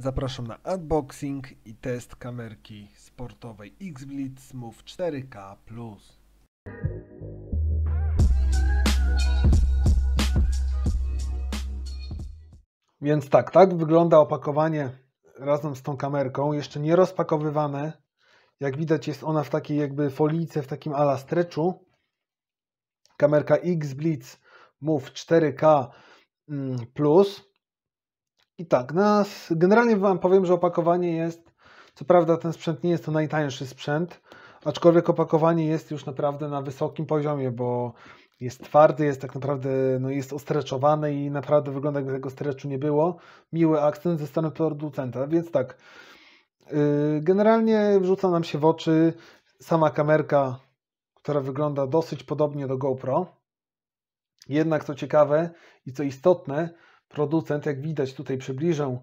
Zapraszam na unboxing i test kamerki sportowej XBlitz Move 4K+. Więc tak, tak wygląda opakowanie razem z tą kamerką, jeszcze nie rozpakowywane. Jak widać jest ona w takiej jakby folijce, w takim ala streczu. Kamerka XBlitz Move 4K+. Mm, plus. I tak, nas, no, generalnie Wam powiem, że opakowanie jest, co prawda ten sprzęt nie jest to najtańszy sprzęt, aczkolwiek opakowanie jest już naprawdę na wysokim poziomie, bo jest twardy, jest tak naprawdę, no jest ostreczowane i naprawdę wygląda jakby tego streczu nie było. Miły akcent ze strony producenta, więc tak, yy, generalnie wrzuca nam się w oczy sama kamerka, która wygląda dosyć podobnie do GoPro. Jednak co ciekawe i co istotne, producent, jak widać tutaj przybliżę,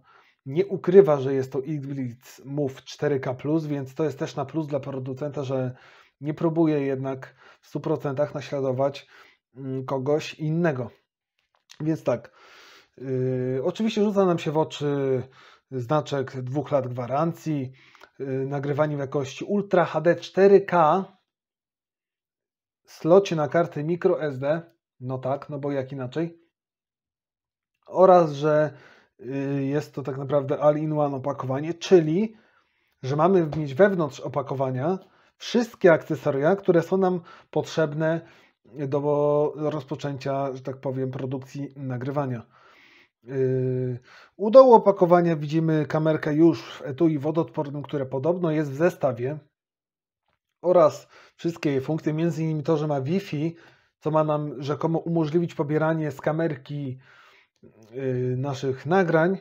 nie ukrywa, że jest to Xblitz Move 4K+, więc to jest też na plus dla producenta, że nie próbuje jednak w 100% naśladować mm, kogoś innego. Więc tak, yy, oczywiście rzuca nam się w oczy znaczek dwóch lat gwarancji, yy, nagrywanie w jakości Ultra HD 4K, slocie na karty microSD, no tak, no bo jak inaczej, oraz że y, jest to tak naprawdę all-in-one opakowanie, czyli że mamy mieć wewnątrz opakowania wszystkie akcesoria, które są nam potrzebne do rozpoczęcia, że tak powiem, produkcji nagrywania. Y, u dołu opakowania widzimy kamerkę już w etui wodoodpornym, które podobno jest w zestawie oraz wszystkie jej funkcje, między innymi to, że ma Wi-Fi, co ma nam rzekomo umożliwić pobieranie z kamerki Y, naszych nagrań.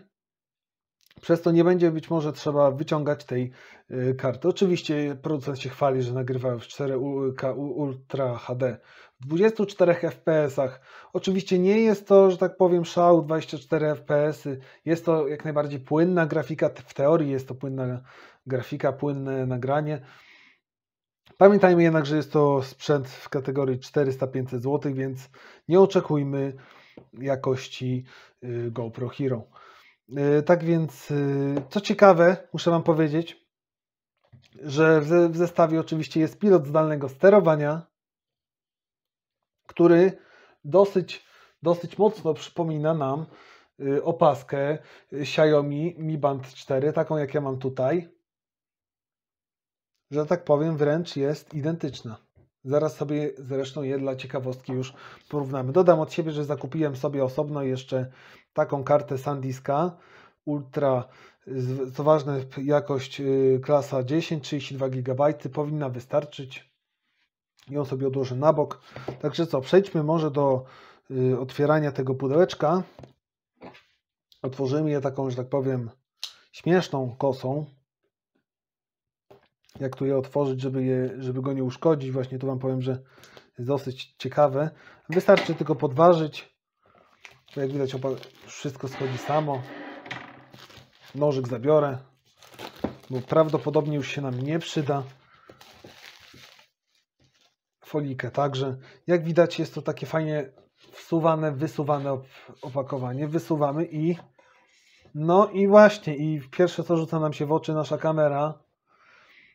Przez to nie będzie być może trzeba wyciągać tej y, karty. Oczywiście producent się chwali, że nagrywa w 4K y, Ultra HD w 24 fps Oczywiście nie jest to, że tak powiem, szał 24 fps. Jest to jak najbardziej płynna grafika. W teorii jest to płynna grafika, płynne nagranie. Pamiętajmy jednak, że jest to sprzęt w kategorii 400-500 zł, więc nie oczekujmy jakości y, GoPro Hero. Y, tak więc, y, co ciekawe, muszę Wam powiedzieć, że w zestawie oczywiście jest pilot zdalnego sterowania, który dosyć, dosyć mocno przypomina nam opaskę Xiaomi Mi Band 4, taką jak ja mam tutaj. Że tak powiem, wręcz jest identyczna. Zaraz sobie zresztą je dla ciekawostki już porównamy. Dodam od siebie, że zakupiłem sobie osobno jeszcze taką kartę Sandiska Ultra, co ważne, jakość y, klasa 10, 32 GB powinna wystarczyć. Ją sobie odłożę na bok. Także co, przejdźmy może do y, otwierania tego pudełeczka. Otworzymy je taką, że tak powiem, śmieszną kosą jak tu je otworzyć, żeby, je, żeby go nie uszkodzić. Właśnie to Wam powiem, że jest dosyć ciekawe. Wystarczy tylko podważyć. To jak widać wszystko schodzi samo. Nożyk zabiorę, bo prawdopodobnie już się nam nie przyda. Folikę także. Jak widać jest to takie fajnie wsuwane, wysuwane opakowanie. Wysuwamy i no i właśnie, i pierwsze co rzuca nam się w oczy nasza kamera,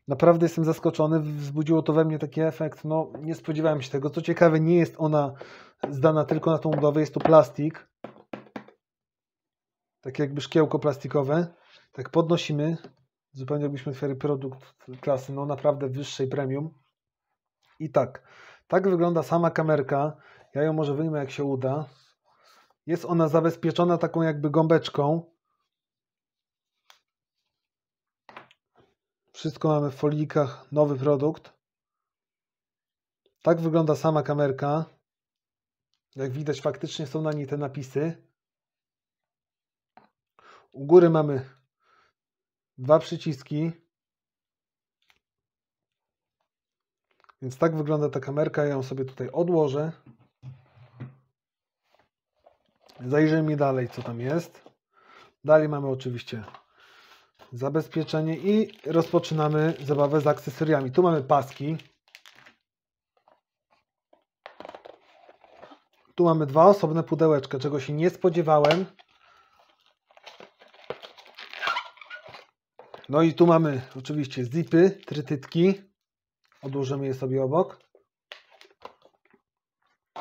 Naprawdę jestem zaskoczony, wzbudziło to we mnie taki efekt, no nie spodziewałem się tego. Co ciekawe, nie jest ona zdana tylko na tą budowę, jest to plastik. tak jakby szkiełko plastikowe. Tak podnosimy, zupełnie jakbyśmy otwierali produkt klasy, no naprawdę wyższej premium. I tak, tak wygląda sama kamerka. Ja ją może wyjmę jak się uda. Jest ona zabezpieczona taką jakby gąbeczką. Wszystko mamy w folikach, nowy produkt. Tak wygląda sama kamerka. Jak widać, faktycznie są na niej te napisy. U góry mamy dwa przyciski. Więc tak wygląda ta kamerka. Ja ją sobie tutaj odłożę. Zajrzyjmy dalej, co tam jest. Dalej mamy oczywiście zabezpieczenie i rozpoczynamy zabawę z akcesoriami. Tu mamy paski. Tu mamy dwa osobne pudełeczka, czego się nie spodziewałem. No i tu mamy oczywiście zipy, trytytki. Odłożymy je sobie obok.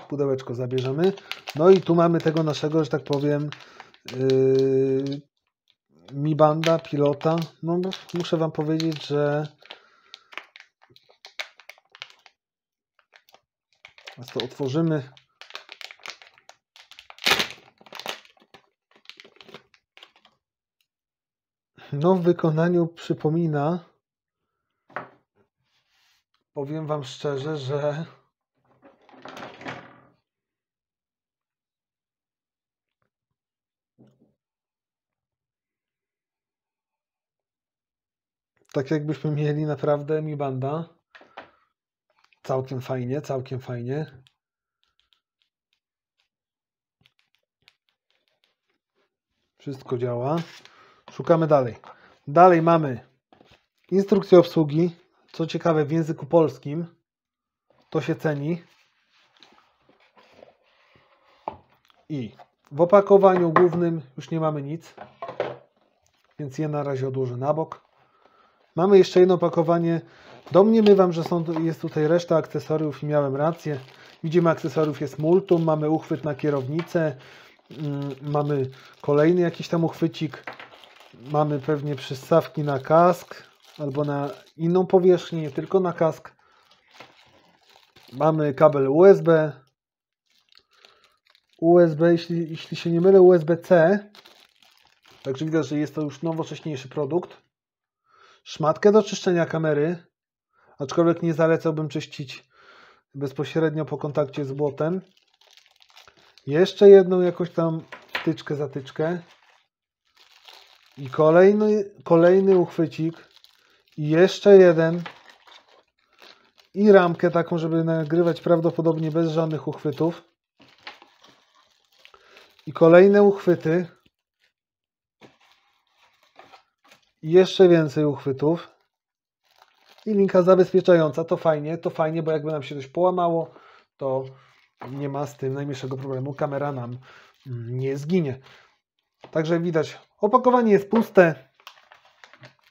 Pudełeczko zabierzemy. No i tu mamy tego naszego, że tak powiem, yy, mi Banda, pilota, no muszę Wam powiedzieć, że Teraz to otworzymy. No w wykonaniu przypomina, powiem Wam szczerze, że tak jakbyśmy mieli naprawdę Mi Banda. Całkiem fajnie, całkiem fajnie. Wszystko działa. Szukamy dalej. Dalej mamy instrukcję obsługi. Co ciekawe, w języku polskim to się ceni. I w opakowaniu głównym już nie mamy nic, więc je na razie odłożę na bok. Mamy jeszcze jedno pakowanie. Domniemywam, że są, jest tutaj reszta akcesoriów i miałem rację. Widzimy, akcesoriów jest multum, mamy uchwyt na kierownicę, mm, mamy kolejny jakiś tam uchwycik, mamy pewnie przystawki na kask albo na inną powierzchnię, nie tylko na kask. Mamy kabel USB, USB, jeśli, jeśli się nie mylę, USB-C. Także widać, że jest to już nowocześniejszy produkt szmatkę do czyszczenia kamery, aczkolwiek nie zalecałbym czyścić bezpośrednio po kontakcie z błotem. Jeszcze jedną jakąś tam tyczkę, zatyczkę. I kolejny, kolejny uchwycik. I jeszcze jeden. I ramkę taką, żeby nagrywać prawdopodobnie bez żadnych uchwytów. I kolejne uchwyty. jeszcze więcej uchwytów i linka zabezpieczająca, to fajnie, to fajnie, bo jakby nam się coś połamało, to nie ma z tym najmniejszego problemu, kamera nam mm, nie zginie. Także widać, opakowanie jest puste.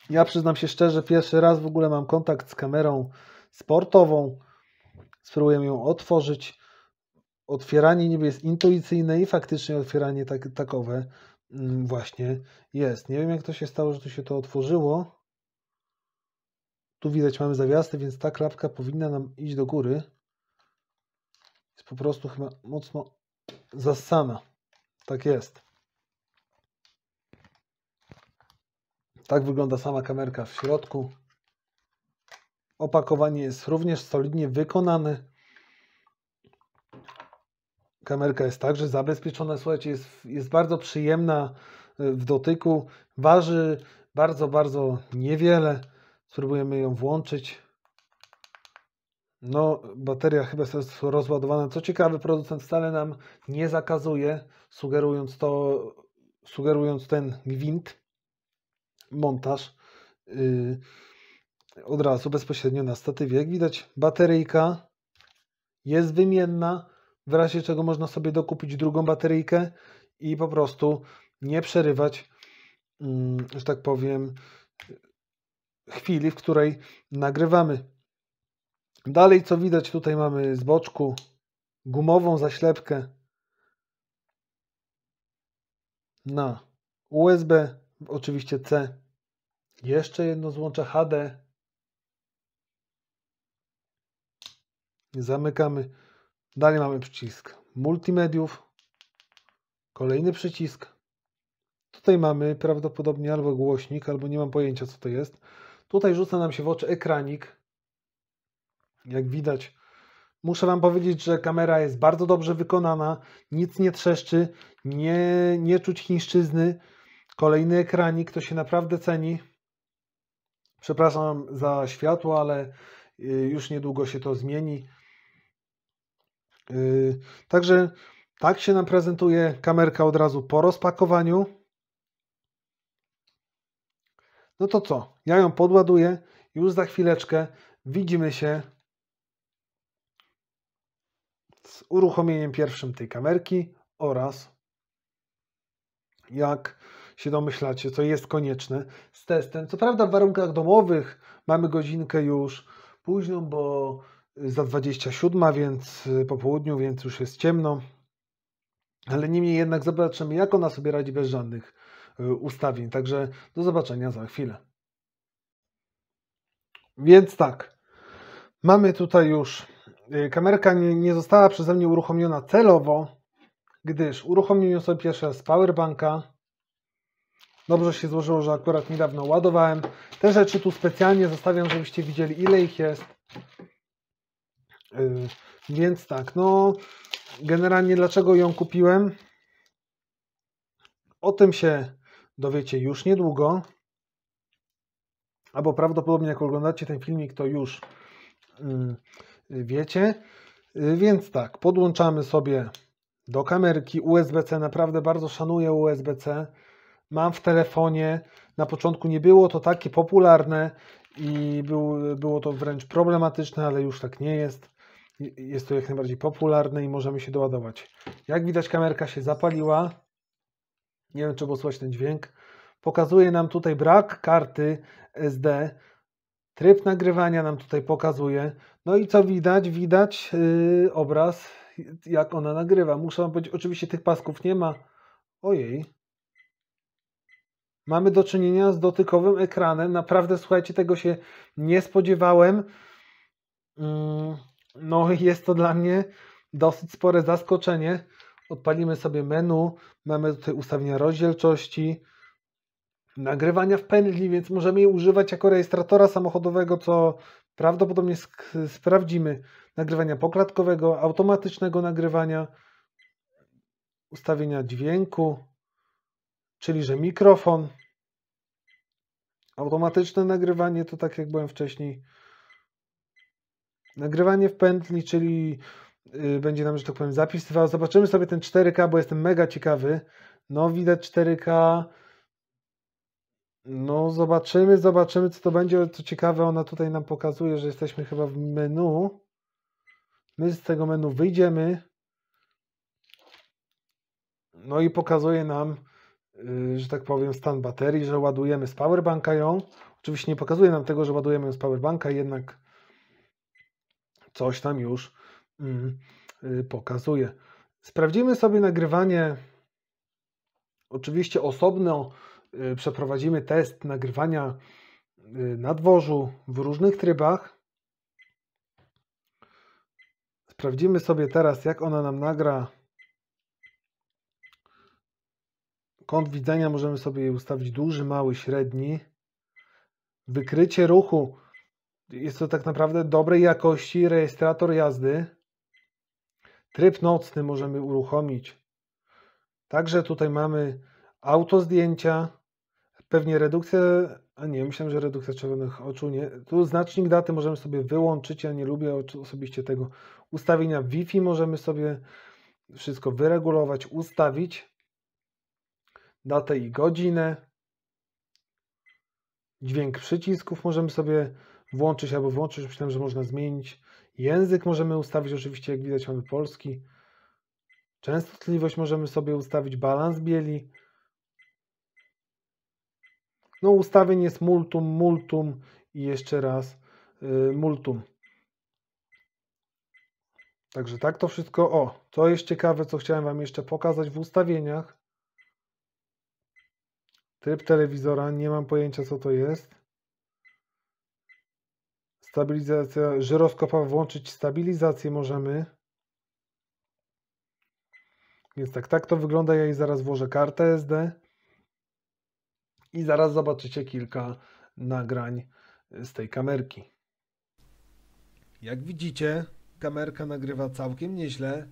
Ja przyznam się szczerze, pierwszy raz w ogóle mam kontakt z kamerą sportową. Spróbuję ją otworzyć. Otwieranie niby jest intuicyjne i faktycznie otwieranie tak, takowe. Mm, właśnie, jest. Nie wiem jak to się stało, że tu się to otworzyło. Tu widać mamy zawiasy, więc ta klapka powinna nam iść do góry. Jest po prostu chyba mocno zasana. Tak jest. Tak wygląda sama kamerka w środku. Opakowanie jest również solidnie wykonane kamerka jest także zabezpieczona, słuchajcie, jest, jest bardzo przyjemna y, w dotyku, waży bardzo, bardzo niewiele. Spróbujemy ją włączyć. No, bateria chyba jest rozładowana. Co ciekawe, producent wcale nam nie zakazuje, sugerując to, sugerując ten gwint, montaż yy, od razu bezpośrednio na statywie. Jak widać, bateryjka jest wymienna w razie czego można sobie dokupić drugą bateryjkę i po prostu nie przerywać, mm, że tak powiem, chwili, w której nagrywamy. Dalej, co widać, tutaj mamy z boczku gumową zaślepkę na USB, oczywiście C. Jeszcze jedno złącze HD. Zamykamy. Dalej mamy przycisk multimediów. Kolejny przycisk. Tutaj mamy prawdopodobnie albo głośnik, albo nie mam pojęcia co to jest. Tutaj rzuca nam się w oczy ekranik. Jak widać, muszę Wam powiedzieć, że kamera jest bardzo dobrze wykonana, nic nie trzeszczy, nie, nie czuć chińszczyzny. Kolejny ekranik, to się naprawdę ceni. Przepraszam za światło, ale y, już niedługo się to zmieni. Yy, także tak się nam prezentuje kamerka od razu po rozpakowaniu. No to co? Ja ją podładuję. Już za chwileczkę widzimy się z uruchomieniem pierwszym tej kamerki oraz jak się domyślacie, co jest konieczne z testem. Co prawda w warunkach domowych mamy godzinkę już późną, bo za 27, więc y, po południu, więc już jest ciemno. Ale niemniej jednak zobaczymy, jak ona sobie radzi bez żadnych y, ustawień. Także do zobaczenia za chwilę. Więc tak, mamy tutaj już y, kamerka nie, nie została przeze mnie uruchomiona celowo, gdyż uruchomiłem sobie pierwsze z powerbanka. Dobrze się złożyło, że akurat niedawno ładowałem. Te rzeczy tu specjalnie zostawiam, żebyście widzieli ile ich jest. Y, więc tak, no generalnie dlaczego ją kupiłem? O tym się dowiecie już niedługo, albo prawdopodobnie jak oglądacie ten filmik, to już mm, wiecie. Y, więc tak, podłączamy sobie do kamerki USB-C. Naprawdę bardzo szanuję USB-C. Mam w telefonie. Na początku nie było to takie popularne i był, było to wręcz problematyczne, ale już tak nie jest. Jest to jak najbardziej popularne i możemy się doładować. Jak widać, kamerka się zapaliła. Nie wiem, czy było słychać ten dźwięk. Pokazuje nam tutaj brak karty SD. Tryb nagrywania nam tutaj pokazuje. No i co widać? Widać yy, obraz, jak ona nagrywa. Muszę wam powiedzieć, oczywiście tych pasków nie ma. Ojej. Mamy do czynienia z dotykowym ekranem. Naprawdę, słuchajcie, tego się nie spodziewałem. Yy. No jest to dla mnie dosyć spore zaskoczenie. Odpalimy sobie menu, mamy tutaj ustawienia rozdzielczości, nagrywania w pętli, więc możemy je używać jako rejestratora samochodowego, co prawdopodobnie sprawdzimy. Nagrywania poklatkowego, automatycznego nagrywania, ustawienia dźwięku, czyli że mikrofon, automatyczne nagrywanie, to tak jak byłem wcześniej nagrywanie w pętli, czyli y, będzie nam, że tak powiem, zapisywał. Zobaczymy sobie ten 4K, bo jestem mega ciekawy. No, widać 4K. No, zobaczymy, zobaczymy, co to będzie. Co ciekawe, ona tutaj nam pokazuje, że jesteśmy chyba w menu. My z tego menu wyjdziemy. No i pokazuje nam, y, że tak powiem, stan baterii, że ładujemy z powerbanka ją. Oczywiście nie pokazuje nam tego, że ładujemy ją z powerbanka, jednak coś tam już mm, y, pokazuje. Sprawdzimy sobie nagrywanie. Oczywiście osobno y, przeprowadzimy test nagrywania y, na dworzu w różnych trybach. Sprawdzimy sobie teraz, jak ona nam nagra. Kąt widzenia możemy sobie ustawić duży, mały, średni. Wykrycie ruchu jest to tak naprawdę dobrej jakości rejestrator jazdy. Tryb nocny możemy uruchomić. Także tutaj mamy auto zdjęcia, pewnie redukcję, a nie, myślałem, że redukcja czerwonych oczu, nie. Tu znacznik daty możemy sobie wyłączyć, ja nie lubię osobiście tego. Ustawienia Wi-Fi możemy sobie wszystko wyregulować, ustawić. Datę i godzinę. Dźwięk przycisków możemy sobie włączyć albo włączyć. Myślałem, że można zmienić. Język możemy ustawić, oczywiście jak widać mamy polski. Częstotliwość możemy sobie ustawić, balans bieli. No ustawień jest multum, multum i jeszcze raz yy, multum. Także tak to wszystko. O, to jest ciekawe, co chciałem Wam jeszcze pokazać w ustawieniach. Tryb telewizora, nie mam pojęcia co to jest. Stabilizacja, żyroskopa włączyć stabilizację możemy. Więc tak, tak to wygląda. Ja jej zaraz włożę kartę SD. I zaraz zobaczycie kilka nagrań z tej kamerki. Jak widzicie, kamerka nagrywa całkiem nieźle.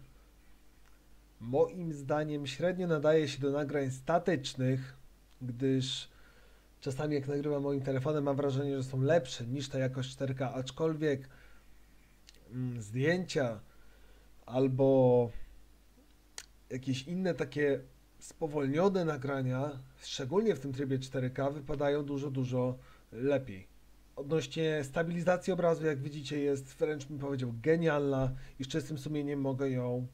Moim zdaniem średnio nadaje się do nagrań statycznych, gdyż Czasami jak nagrywam moim telefonem, mam wrażenie, że są lepsze niż ta jakość 4K, aczkolwiek mm, zdjęcia albo jakieś inne takie spowolnione nagrania, szczególnie w tym trybie 4K, wypadają dużo, dużo lepiej. Odnośnie stabilizacji obrazu, jak widzicie, jest wręcz bym powiedział genialna i z czystym sumieniem mogę ją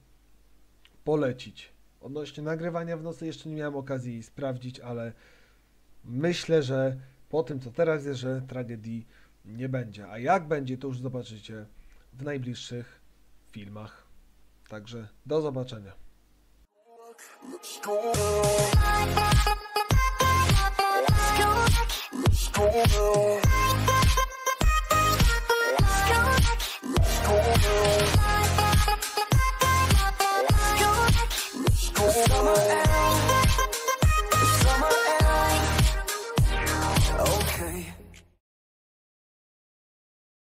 polecić. Odnośnie nagrywania w nocy jeszcze nie miałem okazji sprawdzić, ale myślę, że po tym, co teraz jest, że tragedii nie będzie. A jak będzie, to już zobaczycie w najbliższych filmach. Także do zobaczenia.